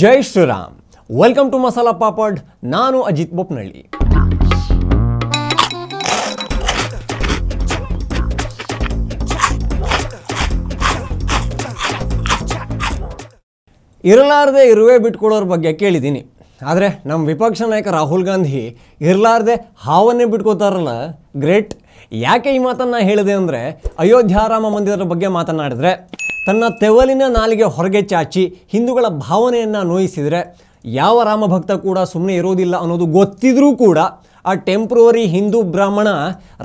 Jai Shriram welcome to Masala Papad ನಾನು ಅಜಿತ್ ಬೊಪ್ನಳ್ಳಿ ಇರಲಾರದೆ ಇರುವೆ ಬಿಟ್ಕೊಳ್ಳೋರ ಬಗ್ಗೆ ಕೇಳಿದ್ದೀನಿ ಆದರೆ ನಮ್ಮ ವಿಪಕ್ಷ ನಾಯಕ ರಾಹುಲ್ ಗಾಂಧಿ ಇರಲಾರ್ದೆ ಹಾವನ್ನೇ ಬಿಟ್ಕೋತಾರಲ್ಲ ಗ್ರೇಟ್ ಯಾಕೆ ಈ ಮಾತನ್ನು ಹೇಳಿದೆ ಅಂದರೆ ಅಯೋಧ್ಯಾರಾಮ ಮಂದಿರದ ಬಗ್ಗೆ ಮಾತನಾಡಿದರೆ ತನ್ನ ತೆವಲಿನ ನಾಲಿಗೆ ಹೊರಗೆ ಚಾಚಿ ಹಿಂದೂಗಳ ಭಾವನೆಯನ್ನು ನೋಯಿಸಿದರೆ ಯಾವ ರಾಮ ಭಕ್ತ ಕೂಡ ಸುಮ್ಮನೆ ಇರೋದಿಲ್ಲ ಅನ್ನೋದು ಗೊತ್ತಿದ್ರೂ ಕೂಡ ಆ ಟೆಂಪ್ರವರಿ ಹಿಂದೂ ಬ್ರಾಹ್ಮಣ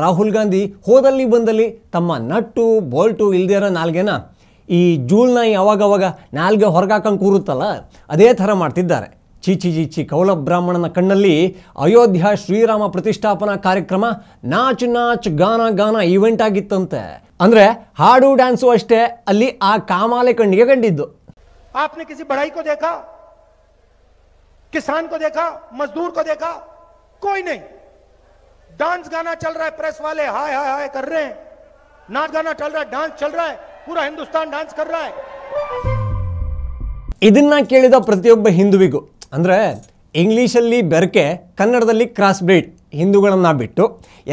ರಾಹುಲ್ ಗಾಂಧಿ ಹೋದಲ್ಲಿ ಬಂದಲ್ಲಿ ತಮ್ಮ ನಟ್ಟು ಬೋಲ್ಟು ಇಲ್ಲದೇ ಇರೋ ನಾಲ್ಗೆನ ಈ ಜೂಲ್ನ ಯಾವಾಗವಾಗ ನಾಲ್ಗೆ ಹೊರಗಾಕಂಗೆ ಕೂರುತ್ತಲ್ಲ ಅದೇ ಥರ ಮಾಡ್ತಿದ್ದಾರೆ ಚೀಚಿ ಚೀಚಿ ಕೌಲಬ್ರಾಹ್ಮಣನ ಕಣ್ಣಲ್ಲಿ ಅಯೋಧ್ಯ ಶ್ರೀರಾಮ ಪ್ರತಿಷ್ಠಾಪನಾ ಕಾರ್ಯಕ್ರಮ ನಾಚ್ ನಾಚ್ ಗಾನ ಗಾನ ಈವೆಂಟ್ ಆಗಿತ್ತಂತೆ ಅಂದ್ರೆ ಹಾಡು ಡ್ಯಾನ್ಸು ಅಷ್ಟೇ ಅಲ್ಲಿ ಆ ಕಾಮಾಲೆ ಕಣ್ಣಿಗೆ ಕಂಡಿದ್ದು ಆಪ್ನೆ ಕಿಸಿ ಬಡಾಯಿ ಕೋ ದೇಖಾ ಕಿಸಾನ್ ಕೋ ದೇಖಾ ಮಜ್ದೂರ್ ಕೋ ದೇಖಾ ಕೋಯ್ ನೈ ಡಾನ್ಸ್ ಗಾನಾ ಚಲ್ रहा ಪ್ರೆಸ್ ವಾಲೆ ಹಾಯ್ ಹಾಯ್ ಹಾಯ್ हाय कर रहे हैं नाच ಡಾನ್ಸ್ ಚಲ್ रहा ಪೂರ डांस ಡಾನ್ಸ್ रहा है ಇದನ್ನ ಕೇಳಿದ ಪ್ರತಿಯೊಬ್ಬ ಹಿಂದುವಿಗೂ ಅಂದರೆ ಇಂಗ್ಲೀಷಲ್ಲಿ ಬೆರಕೆ ಕನ್ನಡದಲ್ಲಿ ಕ್ರಾಸ್ ಬ್ರೀಡ್ ಹಿಂದೂಗಳನ್ನು ಬಿಟ್ಟು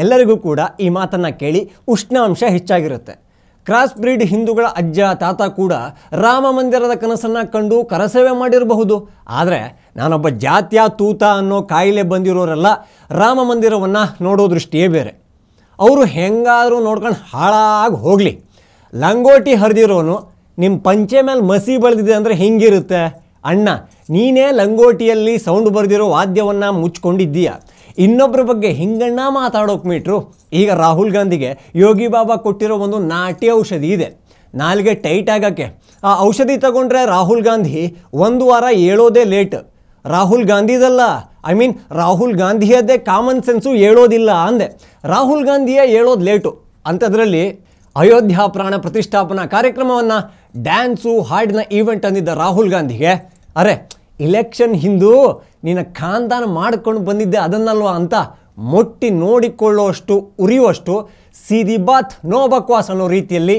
ಎಲ್ಲರಿಗೂ ಕೂಡ ಈ ಮಾತನ್ನು ಕೇಳಿ ಉಷ್ಣಾಂಶ ಹೆಚ್ಚಾಗಿರುತ್ತೆ ಕ್ರಾಸ್ ಬ್ರೀಡ್ ಹಿಂದೂಗಳ ಅಜ್ಜ ತಾತ ಕೂಡ ರಾಮ ಮಂದಿರದ ಕನಸನ್ನು ಕಂಡು ಕರಸೇವೆ ಮಾಡಿರಬಹುದು ಆದರೆ ನಾನೊಬ್ಬ ಜಾತ್ಯ ತೂತ ಅನ್ನೋ ಕಾಯಿಲೆ ಬಂದಿರೋರೆಲ್ಲ ರಾಮ ಮಂದಿರವನ್ನು ನೋಡೋ ದೃಷ್ಟಿಯೇ ಬೇರೆ ಅವರು ಹೆಂಗಾದರೂ ನೋಡ್ಕೊಂಡು ಹಾಳಾಗಿ ಹೋಗಲಿ ಲಂಗೋಟಿ ಹರಿದಿರೋನು ನಿಮ್ಮ ಪಂಚೆ ಮೇಲೆ ಮಸಿ ಬಳಿದಿದೆ ಅಂದರೆ ಹೆಂಗಿರುತ್ತೆ ಅಣ್ಣ ನೀನೇ ಲಂಗೋಟಿಯಲ್ಲಿ ಸೌಂಡ್ ಬರೆದಿರೋ ವಾದ್ಯವನ್ನು ಮುಚ್ಕೊಂಡಿದ್ದೀಯ ಇನ್ನೊಬ್ಬರ ಬಗ್ಗೆ ಹಿಂಗಣ್ಣ ಮಾತಾಡೋಕೆ ಮೀಟ್ರು ಈಗ ರಾಹುಲ್ ಗಾಂಧಿಗೆ ಯೋಗಿ ಬಾಬಾ ಕೊಟ್ಟಿರೋ ಒಂದು ನಾಟಿ ಔಷಧಿ ಇದೆ ನಾಲ್ಗೆ ಟೈಟ್ ಆಗೋಕ್ಕೆ ಆ ಔಷಧಿ ತಗೊಂಡ್ರೆ ರಾಹುಲ್ ಗಾಂಧಿ ಒಂದು ವಾರ ಹೇಳೋದೇ ಲೇಟ್ ರಾಹುಲ್ ಗಾಂಧಿದಲ್ಲ ಐ ಮೀನ್ ರಾಹುಲ್ ಗಾಂಧಿಯದ್ದೇ ಕಾಮನ್ ಸೆನ್ಸು ಹೇಳೋದಿಲ್ಲ ಅಂದೆ ರಾಹುಲ್ ಗಾಂಧಿಯೇ ಹೇಳೋದು ಲೇಟು ಅಂಥದ್ರಲ್ಲಿ ಅಯೋಧ್ಯ ಪ್ರಾಣ ಪ್ರತಿಷ್ಠಾಪನಾ ಕಾರ್ಯಕ್ರಮವನ್ನು ಡ್ಯಾನ್ಸು ಹಾಡಿನ ಈವೆಂಟ್ ಅಂದಿದ್ದ ರಾಹುಲ್ ಗಾಂಧಿಗೆ ಅರೆ ಇಲೆಕ್ಷನ್ ಹಿಂದೂ ನಿನ್ನ ಖಾನ್ದಾನ ಮಾಡ್ಕೊಂಡು ಬಂದಿದ್ದೆ ಅದನ್ನಲ್ವಾ ಅಂತ ಮೊಟ್ಟಿ ನೋಡಿಕೊಳ್ಳೋಷ್ಟು ಉರಿಯುವಷ್ಟು ಸೀದಿ ಬಾತ್ ನೋ ಬಕ್ವಾಸ್ ಅನ್ನೋ ರೀತಿಯಲ್ಲಿ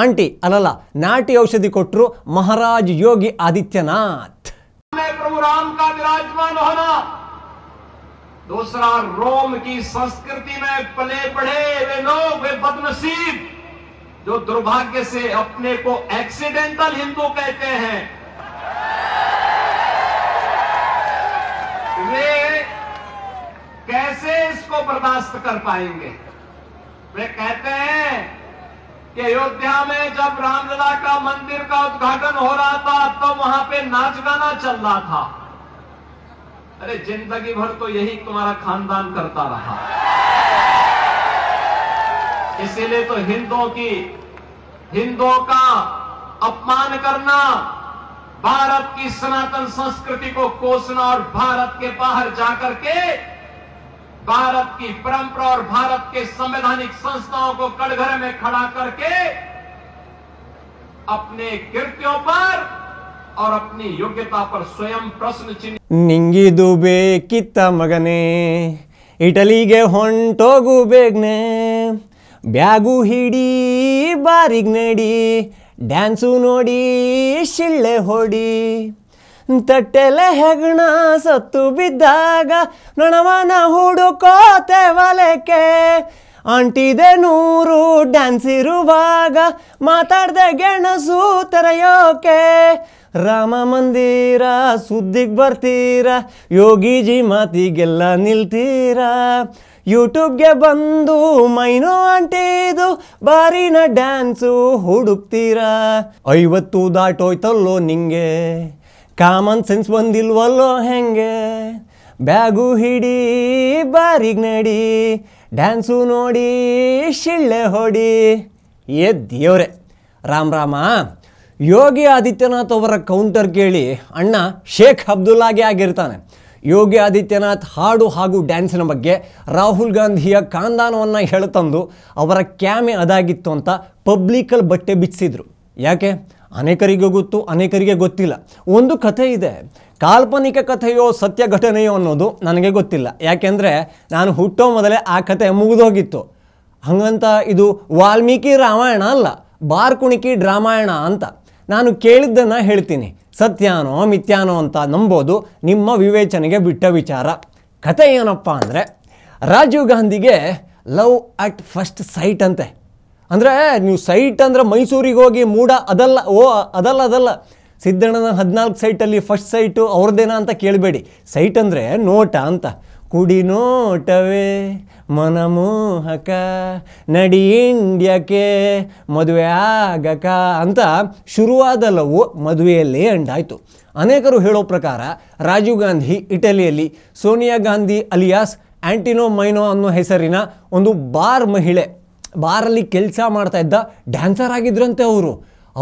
ಆಂಟಿ ಅಲ್ಲಲ್ಲ ನಾಟಿ ಔಷಧಿ ಕೊಟ್ಟರು ಮಹಾರಾಜ್ ಯೋಗಿ ಆದಿತ್ಯನಾಥ್ ಪ್ರಭು ರಾಮ್ ಕಾ ಸಂಸ್ಕೃತಿ जो दुर्भाग्य से अपने को एक्सीडेंटल हिंदू कहते हैं वे कैसे इसको बर्दाश्त कर पाएंगे वे कहते हैं कि अयोध्या में जब रामलला का मंदिर का उद्घाटन हो रहा था तो वहां पे नाच गाना चल रहा था अरे जिंदगी भर तो यही तुम्हारा खानदान करता रहा इसीलिए तो हिंदुओं की हिंदुओं का अपमान करना भारत की सनातन संस्कृति को कोसना और भारत के बाहर जाकर के भारत की परंपरा और भारत के संवैधानिक संस्थाओं को कड़घरे में खड़ा करके अपने कृत्यों पर और अपनी योग्यता पर स्वयं प्रश्न चिन्ह निंगी दुबे मगने इटली के ಹೊಂಟೋಗು ಬೇಗನೆ ಬ್ಯಾಗು ಹಿಡಿ ಬಾರಿಗ್ ನಡಿ ಡ್ಯಾನ್ಸು ನೋಡಿ ಶಿಳ್ಳೆ ಹೊಡಿ ತಟ್ಟೆಲೆ ಹೆಗಣ ಸತ್ತು ಬಿದ್ದಾಗ ನೊಣವನ ಹುಡುಕೋತೆ ಒಲೆಕೆ ಅಂಟಿದೆ ನೂರು ಡ್ಯಾನ್ಸ್ ಇರುವಾಗ ಮಾತಾಡ್ದೆ ಗೆಣಸು ತೆರೆಯೋಕೆ ರಾಮ ಮಂದಿರ ಸುದ್ದಿಗೆ ಬರ್ತೀರಾ ಯೋಗೀಜಿ ಮಾತಿಗೆಲ್ಲ ನಿಲ್ತೀರಾ ಯೂಟ್ಯೂಬ್ಗೆ ಬಂದು ಮೈನೋ ಅಂಟಿದು ಬಾರಿನ ಡ್ಯಾನ್ಸು ಹುಡುಕ್ತೀರ ಐವತ್ತು ದಾಟೋಯ್ತಲ್ಲೋ ನಿಂಗೆ ಕಾಮನ್ ಸೆನ್ಸ್ ಬಂದಿಲ್ವಲ್ಲೋ ಹೆಂಗೆ ಬ್ಯಾಗು ಹಿಡಿ ಬಾರಿಗೆ ನಡಿ ಡ್ಯಾನ್ಸು ನೋಡಿ ಶಿಳ್ಳೆ ಹೊಡಿ ಏ ರಾಮ ರಾಮ್ ರಾಮ ಯೋಗಿ ಆದಿತ್ಯನಾಥ್ ಅವರ ಕೌಂಟರ್ ಕೇಳಿ ಅಣ್ಣ ಶೇಖ್ ಅಬ್ದುಲ್ಲಾಗೆ ಆಗಿರ್ತಾನೆ ಯೋಗಿ ಆದಿತ್ಯನಾಥ್ ಹಾಡು ಹಾಗೂ ಡ್ಯಾನ್ಸಿನ ಬಗ್ಗೆ ರಾಹುಲ್ ಗಾಂಧಿಯ ಕಾಂದಾನವನ್ನು ಹೇಳ್ತಂದು ಅವರ ಕ್ಯಾಮೆ ಅದಾಗಿತ್ತು ಅಂತ ಪಬ್ಲಿಕಲ್ ಬಟ್ಟೆ ಬಿಚ್ಚಿಸಿದರು ಯಾಕೆ ಅನೇಕರಿಗೆ ಗೊತ್ತು ಅನೇಕರಿಗೆ ಗೊತ್ತಿಲ್ಲ ಒಂದು ಕಥೆ ಇದೆ ಕಾಲ್ಪನಿಕ ಕಥೆಯೋ ಸತ್ಯ ಘಟನೆಯೋ ಅನ್ನೋದು ನನಗೆ ಗೊತ್ತಿಲ್ಲ ಯಾಕೆಂದರೆ ನಾನು ಹುಟ್ಟೋ ಮೊದಲೇ ಆ ಕಥೆ ಮುಗಿದೋಗಿತ್ತು ಹಾಗಂತ ಇದು ವಾಲ್ಮೀಕಿ ರಾಮಾಯಣ ಅಲ್ಲ ಬಾರ್ಕುಣಿಕಿ ಡ್ರಾಮಾಯಣ ಅಂತ ನಾನು ಕೇಳಿದ್ದನ್ನು ಹೇಳ್ತೀನಿ ಸತ್ಯಾನೋ ಮಿಥ್ಯಾನೋ ಅಂತ ನಂಬೋದು ನಿಮ್ಮ ವಿವೇಚನೆಗೆ ಬಿಟ್ಟ ವಿಚಾರ ಕತೆ ಏನಪ್ಪ ಅಂದರೆ ರಾಜೀವ್ ಗಾಂಧಿಗೆ ಲವ್ ಅಟ್ ಫಸ್ಟ್ ಸೈಟ್ ಅಂತೆ ಅಂದರೆ ನೀವು ಸೈಟ್ ಅಂದರೆ ಮೈಸೂರಿಗೆ ಹೋಗಿ ಮೂಡ ಅದಲ್ಲ ಓ ಅದಲ್ಲ ಅದಲ್ಲ ಸಿದ್ದಣ್ಣನ ಹದಿನಾಲ್ಕು ಸೈಟಲ್ಲಿ ಫಸ್ಟ್ ಸೈಟು ಅವ್ರದ್ದೇನ ಅಂತ ಕೇಳಬೇಡಿ ಸೈಟ್ ಅಂದರೆ ನೋಟ ಅಂತ ಕುಡಿನೋಟವೇ ಮನಮೋಹಕ ನಡಿ ಇಂಡ್ಯಕ್ಕೆ ಮದುವೆ ಆಗಕ ಅಂತ ಶುರುವಾದ ಲವ್ ಮದುವೆಯಲ್ಲೇ ಎಂಡಾಯಿತು ಅನೇಕರು ಹೇಳೋ ಪ್ರಕಾರ ರಾಜೀವ್ ಗಾಂಧಿ ಇಟಲಿಯಲ್ಲಿ Sonia Gandhi alias Antonia Maino ಅನ್ನೋ ಹೆಸರಿನ ಒಂದು ಬಾರ್ ಮಹಿಳೆ ಬಾರಲ್ಲಿ ಕೆಲಸ ಮಾಡ್ತಾ ಇದ್ದ ಡ್ಯಾನ್ಸರ್ ಆಗಿದ್ರಂತೆ ಅವರು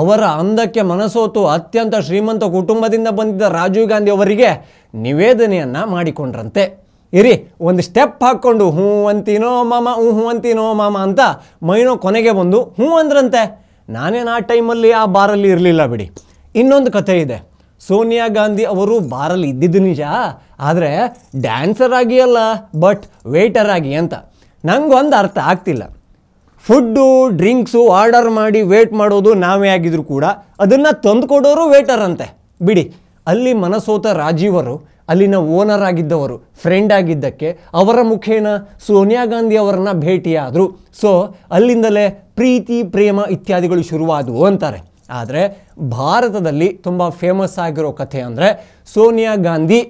ಅವರ ಅಂದಕ್ಕೆ ಮನಸೋತು ಅತ್ಯಂತ ಶ್ರೀಮಂತ ಕುಟುಂಬದಿಂದ ಬಂದಿದ್ದ ರಾಜೀವ್ ಗಾಂಧಿ ಅವರಿಗೆ ನಿವೇದನೆಯನ್ನು ಮಾಡಿಕೊಂಡ್ರಂತೆ ಇರಿ ಒಂದು ಸ್ಟೆಪ್ ಹಾಕ್ಕೊಂಡು ಹ್ಞೂ ಅಂತೀನೋ ಮಾಮ ಹ್ಞೂ ಹ್ಞೂ ಅಂತೀನೋ ಮಾಮ ಅಂತ ಮೈನೋ ಕೊನೆಗೆ ಬಂದು ಹ್ಞೂ ಅಂದ್ರಂತೆ ನಾನೇನು ಆ ಟೈಮಲ್ಲಿ ಆ ಬಾರಲ್ಲಿ ಇರಲಿಲ್ಲ ಬಿಡಿ ಇನ್ನೊಂದು ಕಥೆ ಇದೆ ಸೋನಿಯಾ ಗಾಂಧಿ ಅವರು ಬಾರಲ್ಲಿ ಇದ್ದಿದ್ದು ನಿಜ ಆದರೆ ಡ್ಯಾನ್ಸರ್ ಆಗಿ ಅಲ್ಲ ಬಟ್ ವೇಟರ್ ಆಗಿ ಅಂತ ನನಗೊಂದು ಅರ್ಥ ಆಗ್ತಿಲ್ಲ ಫುಡ್ಡು ಡ್ರಿಂಕ್ಸು ಆರ್ಡರ್ ಮಾಡಿ ವೇಟ್ ಮಾಡೋದು ನಾವೇ ಆಗಿದ್ರು ಕೂಡ ಅದನ್ನು ತಂದುಕೊಡೋರು ವೇಟರ್ ಅಂತೆ ಬಿಡಿ ಅಲ್ಲಿ ಮನಸೋತ ರಾಜೀವರು ಅಲ್ಲಿನ ಓನರ್ ಆಗಿದ್ದವರು ಫ್ರೆಂಡ್ ಆಗಿದ್ದಕ್ಕೆ ಅವರ ಮುಖೇನ ಸೋನಿಯಾ ಗಾಂಧಿ ಅವರನ್ನು ಭೇಟಿಯಾದರು ಸೊ ಅಲ್ಲಿಂದಲೇ ಪ್ರೀತಿ ಪ್ರೇಮ ಇತ್ಯಾದಿಗಳು ಶುರುವಾದವು ಅಂತಾರೆ ಆದರೆ ಭಾರತದಲ್ಲಿ ತುಂಬ ಫೇಮಸ್ ಆಗಿರೋ ಕಥೆ ಅಂದರೆ ಸೋನಿಯಾ ಗಾಂಧಿ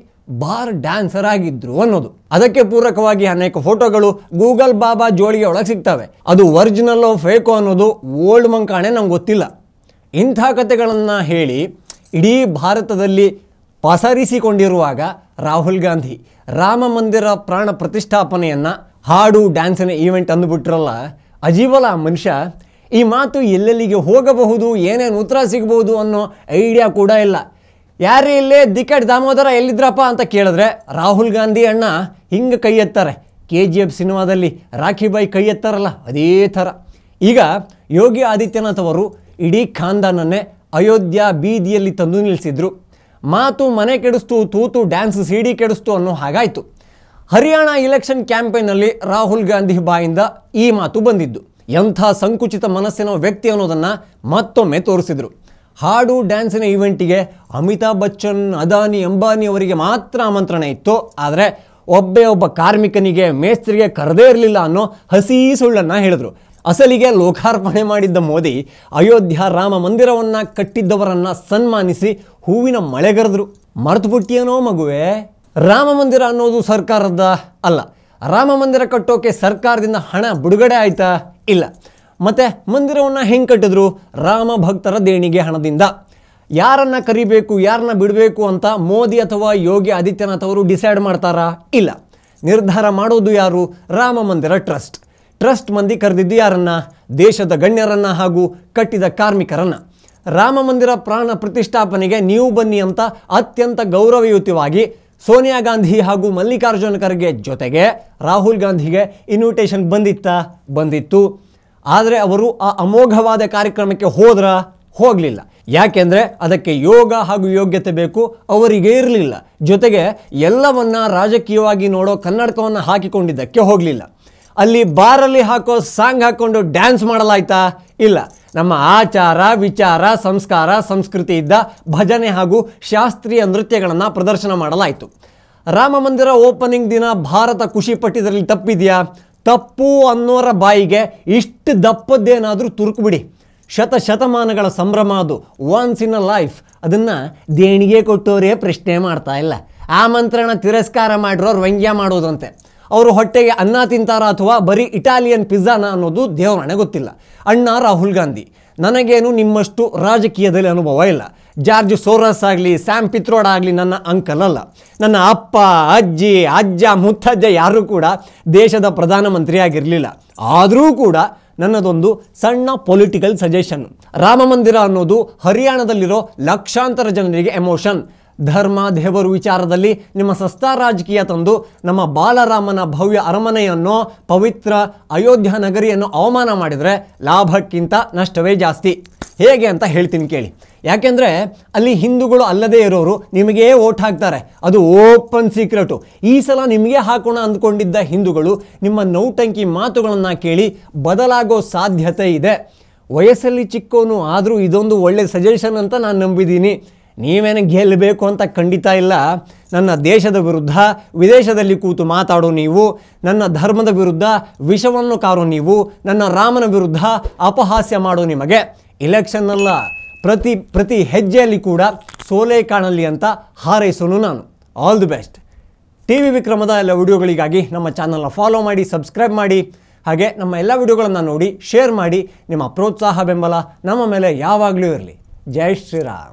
ಬಾರ್ ಡ್ಯಾನ್ಸರ್ ಆಗಿದ್ರು ಅನ್ನೋದು ಅದಕ್ಕೆ ಪೂರಕವಾಗಿ ಅನೇಕ ಫೋಟೋಗಳು ಗೂಗಲ್ ಬಾಬಾ ಜೋಳಿಗೆ ಒಳಗೆ ಸಿಗ್ತವೆ ಅದು ಒರಿಜಿನಲ್ಲೋ ಫೇಕೋ ಅನ್ನೋದು ಓಲ್ಡ್ ಮಂಕಾಣೆ ನಂಗೆ ಗೊತ್ತಿಲ್ಲ ಇಂಥ ಕಥೆಗಳನ್ನು ಹೇಳಿ ಇಡೀ ಭಾರತದಲ್ಲಿ ಪಸರಿಸಿಕೊಂಡಿರುವಾಗ ರಾಹುಲ್ ಗಾಂಧಿ ರಾಮ ಮಂದಿರ ಪ್ರಾಣ ಪ್ರತಿಷ್ಠಾಪನೆಯನ್ನು ಹಾಡು ಡ್ಯಾನ್ಸಿನ ಈವೆಂಟ್ ಅಂದುಬಿಟ್ರಲ್ಲ ಅಜೀವಲ ಮನುಷ್ಯ ಈ ಮಾತು ಎಲ್ಲೆಲ್ಲಿಗೆ ಹೋಗಬಹುದು ಏನೇನು ಉತ್ತರ ಸಿಗಬಹುದು ಅನ್ನೋ ಐಡಿಯಾ ಕೂಡ ಇಲ್ಲ ಯಾರೇ ಇಲ್ಲೇ ದಿಕ್ಕಟ್ ದಾಮೋದರ ಎಲ್ಲಿದ್ರಪ್ಪ ಅಂತ ಕೇಳಿದ್ರೆ ರಾಹುಲ್ ಗಾಂಧಿ ಅಣ್ಣ ಹಿಂಗೆ ಕೈ ಎತ್ತಾರೆ ಕೆ ಜಿ ಎಫ್ ಸಿನಿಮಾದಲ್ಲಿ ರಾಖಿ ಬಾಯಿ ಕೈ ಎತ್ತಾರಲ್ಲ ಅದೇ ಥರ ಈಗ ಯೋಗಿ ಆದಿತ್ಯನಾಥ್ ಅವರು ಇಡೀ ಖಾನ್ದಾನನ್ನೇ ಅಯೋಧ್ಯ ಬೀದಿಯಲ್ಲಿ ತಂದು ನಿಲ್ಲಿಸಿದ್ರು ಮಾತು ಮನೆ ಕೆಡಿಸ್ತು ತೂತು ಡ್ಯಾನ್ಸ್ ಸಿಡಿ ಕೆಡಿಸ್ತು ಅನ್ನೋ ಹಾಗಾಯಿತು ಹರಿಯಾಣ ಇಲೆಕ್ಷನ್ ಕ್ಯಾಂಪೇನಲ್ಲಿ ರಾಹುಲ್ ಗಾಂಧಿ ಬಾಯಿಂದ ಈ ಮಾತು ಬಂದಿದ್ದು ಎಂಥ ಸಂಕುಚಿತ ಮನಸ್ಸಿನ ವ್ಯಕ್ತಿ ಅನ್ನೋದನ್ನು ಮತ್ತೊಮ್ಮೆ ತೋರಿಸಿದ್ರು ಹಾಡು ಡ್ಯಾನ್ಸಿನ ಈವೆಂಟಿಗೆ ಅಮಿತಾಬ್ ಬಚ್ಚನ್ ಅದಾನಿ ಅಂಬಾನಿ ಅವರಿಗೆ ಮಾತ್ರ ಆಮಂತ್ರಣ ಇತ್ತು ಆದರೆ ಒಬ್ಬೇ ಒಬ್ಬ ಕಾರ್ಮಿಕನಿಗೆ ಮೇಸ್ತ್ರಿಗೆ ಕರೆದೇ ಇರಲಿಲ್ಲ ಅನ್ನೋ ಹಸಿ ಸುಳ್ಳನ್ನು ಹೇಳಿದರು ಅಸಲಿಗೆ ಲೋಕಾರ್ಪಣೆ ಮಾಡಿದ್ದ ಮೋದಿ ಅಯೋಧ್ಯ ರಾಮ ಮಂದಿರವನ್ನು ಕಟ್ಟಿದ್ದವರನ್ನು ಸನ್ಮಾನಿಸಿ ಹೂವಿನ ಮಳೆಗರೆದ್ರು ಮರೆತುಬಿಟ್ಟಿಯೇನೋ ಮಗುವೆ ರಾಮ ಮಂದಿರ ಅನ್ನೋದು ಸರ್ಕಾರದ ಅಲ್ಲ ರಾಮ ಮಂದಿರ ಕಟ್ಟೋಕೆ ಸರ್ಕಾರದಿಂದ ಹಣ ಬಿಡುಗಡೆ ಆಯ್ತಾ ಇಲ್ಲ ಮತ್ತು ಮಂದಿರವನ್ನು ಹೆಂಗೆ ಕಟ್ಟಿದ್ರು ರಾಮ ಭಕ್ತರ ದೇಣಿಗೆ ಹಣದಿಂದ ಯಾರನ್ನು ಕರಿಬೇಕು ಯಾರನ್ನ ಬಿಡಬೇಕು ಅಂತ ಮೋದಿ ಅಥವಾ ಯೋಗಿ ಆದಿತ್ಯನಾಥ್ ಅವರು ಡಿಸೈಡ್ ಮಾಡ್ತಾರಾ ಇಲ್ಲ ನಿರ್ಧಾರ ಮಾಡೋದು ಯಾರು ರಾಮ ಮಂದಿರ ಟ್ರಸ್ಟ್ ಟ್ರಸ್ಟ್ ಮಂದಿ ಕರೆದಿದ್ದು ಯಾರನ್ನ ದೇಶದ ಗಣ್ಯರನ್ನ ಹಾಗೂ ಕಟ್ಟಿದ ಕಾರ್ಮಿಕರನ್ನ ರಾಮ ಮಂದಿರ ಪ್ರಾಣ ಪ್ರತಿಷ್ಠಾಪನೆಗೆ ನೀವು ಬನ್ನಿ ಅಂತ ಅತ್ಯಂತ ಗೌರವಯುತವಾಗಿ ಸೋನಿಯಾ ಗಾಂಧಿ ಹಾಗೂ ಮಲ್ಲಿಕಾರ್ಜುನ ಖರ್ಗೆ ಜೊತೆಗೆ ರಾಹುಲ್ ಗಾಂಧಿಗೆ ಇನ್ವಿಟೇಷನ್ ಬಂದಿತ್ತಾ ಬಂದಿತ್ತು ಆದರೆ ಅವರು ಆ ಅಮೋಘವಾದ ಕಾರ್ಯಕ್ರಮಕ್ಕೆ ಹೋದ್ರ ಹೋಗಲಿಲ್ಲ ಯಾಕೆಂದರೆ ಅದಕ್ಕೆ ಯೋಗ ಹಾಗೂ ಯೋಗ್ಯತೆ ಬೇಕು ಅವರಿಗೆ ಇರಲಿಲ್ಲ ಜೊತೆಗೆ ಎಲ್ಲವನ್ನ ರಾಜಕೀಯವಾಗಿ ನೋಡೋ ಕನ್ನಡಕವನ್ನು ಹಾಕಿಕೊಂಡಿದ್ದಕ್ಕೆ ಹೋಗಲಿಲ್ಲ ಅಲ್ಲಿ ಬಾರಲ್ಲಿ ಹಾಕೋ ಸಾಂಗ್ ಹಾಕ್ಕೊಂಡು ಡ್ಯಾನ್ಸ್ ಮಾಡಲಾಯ್ತಾ ಇಲ್ಲ ನಮ್ಮ ಆಚಾರ ವಿಚಾರ ಸಂಸ್ಕಾರ ಸಂಸ್ಕೃತಿ ಇದ್ದ ಭಜನೆ ಹಾಗೂ ಶಾಸ್ತ್ರೀಯ ನೃತ್ಯಗಳನ್ನು ಪ್ರದರ್ಶನ ಮಾಡಲಾಯಿತು ರಾಮ ಮಂದಿರ ಓಪನಿಂಗ್ ದಿನ ಭಾರತ ಖುಷಿ ಪಟ್ಟಿದ್ರಲ್ಲಿ ತಪ್ಪಿದೆಯಾ ತಪ್ಪು ಅನ್ನೋರ ಬಾಯಿಗೆ ಇಷ್ಟು ದಪ್ಪದ್ದೇನಾದರೂ ತುರುಕುಬಿಡಿ ಬಿಡಿ ಶತ ಶತಮಾನಗಳ ಸಂಭ್ರಮ ಅದು ಒನ್ಸ್ ಇನ್ ಅ ಲೈಫ್ ಅದನ್ನು ದೇಣಿಗೆ ಕೊಟ್ಟವರೇ ಪ್ರಶ್ನೆ ಮಾಡ್ತಾ ಇಲ್ಲ ಆಮಂತ್ರಣ ತಿರಸ್ಕಾರ ಮಾಡಿರೋರು ವ್ಯಂಗ್ಯ ಮಾಡೋದಂತೆ ಅವರು ಹೊಟ್ಟೆಗೆ ಅನ್ನ ತಿಂತಾರ ಅಥವಾ ಬರೀ ಇಟಾಲಿಯನ್ ಪಿಜ್ಜಾನ ಅನ್ನೋದು ದೇವರಣೆ ಗೊತ್ತಿಲ್ಲ ಅಣ್ಣ ರಾಹುಲ್ ಗಾಂಧಿ ನನಗೇನು ನಿಮ್ಮಷ್ಟು ರಾಜಕೀಯದಲ್ಲಿ ಅನುಭವ ಇಲ್ಲ ಜಾರ್ಜ್ ಸೋರಸ್ ಆಗಲಿ ಸ್ಯಾಮ್ ಪಿತ್ರೋಡ ಆಗಲಿ ನನ್ನ ಅಂಕಲ್ ಅಲ್ಲ ನನ್ನ ಅಪ್ಪ ಅಜ್ಜಿ ಅಜ್ಜ ಮುತ್ತಜ್ಜ ಯಾರೂ ಕೂಡ ದೇಶದ ಪ್ರಧಾನಮಂತ್ರಿ ಆಗಿರಲಿಲ್ಲ ಆದರೂ ಕೂಡ ನನ್ನದೊಂದು ಸಣ್ಣ ಪೊಲಿಟಿಕಲ್ ಸಜೆಷನ್ ರಾಮ ಮಂದಿರ ಅನ್ನೋದು ಹರಿಯಾಣದಲ್ಲಿರೋ ಲಕ್ಷಾಂತರ ಜನರಿಗೆ ಎಮೋಷನ್ ಧರ್ಮ ದೇವರು ವಿಚಾರದಲ್ಲಿ ನಿಮ್ಮ ಸಸ್ತಾ ರಾಜಕೀಯ ತಂದು ನಮ್ಮ ಬಾಲರಾಮನ ಭವ್ಯ ಅರಮನೆಯನ್ನು ಪವಿತ್ರ ಅಯೋಧ್ಯ ನಗರಿಯನ್ನು ಅವಮಾನ ಮಾಡಿದರೆ ಲಾಭಕ್ಕಿಂತ ನಷ್ಟವೇ ಜಾಸ್ತಿ ಹೇಗೆ ಅಂತ ಹೇಳ್ತೀನಿ ಕೇಳಿ ಯಾಕೆಂದರೆ ಅಲ್ಲಿ ಹಿಂದೂಗಳು ಅಲ್ಲದೇ ಇರೋರು ನಿಮಗೇ ಓಟ್ ಹಾಕ್ತಾರೆ ಅದು ಓಪನ್ ಸೀಕ್ರೆಟು ಈ ಸಲ ನಿಮಗೆ ಹಾಕೋಣ ಅಂದ್ಕೊಂಡಿದ್ದ ಹಿಂದೂಗಳು ನಿಮ್ಮ ನೌಟಂಕಿ ಮಾತುಗಳನ್ನು ಕೇಳಿ ಬದಲಾಗೋ ಸಾಧ್ಯತೆ ಇದೆ ವಯಸ್ಸಲ್ಲಿ ಚಿಕ್ಕೋನು ಆದರೂ ಇದೊಂದು ಒಳ್ಳೆಯ ಸಜೆಷನ್ ಅಂತ ನಾನು ನಂಬಿದ್ದೀನಿ ನೀವೇನು ಗೆಲ್ಲಬೇಕು ಅಂತ ಖಂಡಿತ ಇಲ್ಲ ನನ್ನ ದೇಶದ ವಿರುದ್ಧ ವಿದೇಶದಲ್ಲಿ ಕೂತು ಮಾತಾಡೋ ನೀವು ನನ್ನ ಧರ್ಮದ ವಿರುದ್ಧ ವಿಷವನ್ನು ಕಾರೋ ನೀವು ನನ್ನ ರಾಮನ ವಿರುದ್ಧ ಅಪಹಾಸ್ಯ ಮಾಡೋ ನಿಮಗೆ ಇಲೆಕ್ಷನ್ನಲ್ಲ ಪ್ರತಿ ಪ್ರತಿ ಹೆಜ್ಜೆಯಲ್ಲಿ ಕೂಡ ಸೋಲೆ ಕಾಣಲಿ ಅಂತ ಹಾರೈಸಲು ನಾನು all the best T V ವಿಕ್ರಮದ ಎಲ್ಲ ವಿಡಿಯೋಗಳಿಗಾಗಿ ನಮ್ಮ ಚಾನಲ್ನ ಫಾಲೋ ಮಾಡಿ ಸಬ್ಸ್ಕ್ರೈಬ್ ಮಾಡಿ ಹಾಗೆ ನಮ್ಮ ಎಲ್ಲ ವಿಡಿಯೋಗಳನ್ನು ನೋಡಿ ಶೇರ್ ಮಾಡಿ ನಿಮ್ಮ ಪ್ರೋತ್ಸಾಹ ಬೆಂಬಲ ನಮ್ಮ ಮೇಲೆ ಯಾವಾಗಲೂ ಇರಲಿ ಜೈ ಶ್ರೀರಾಮ್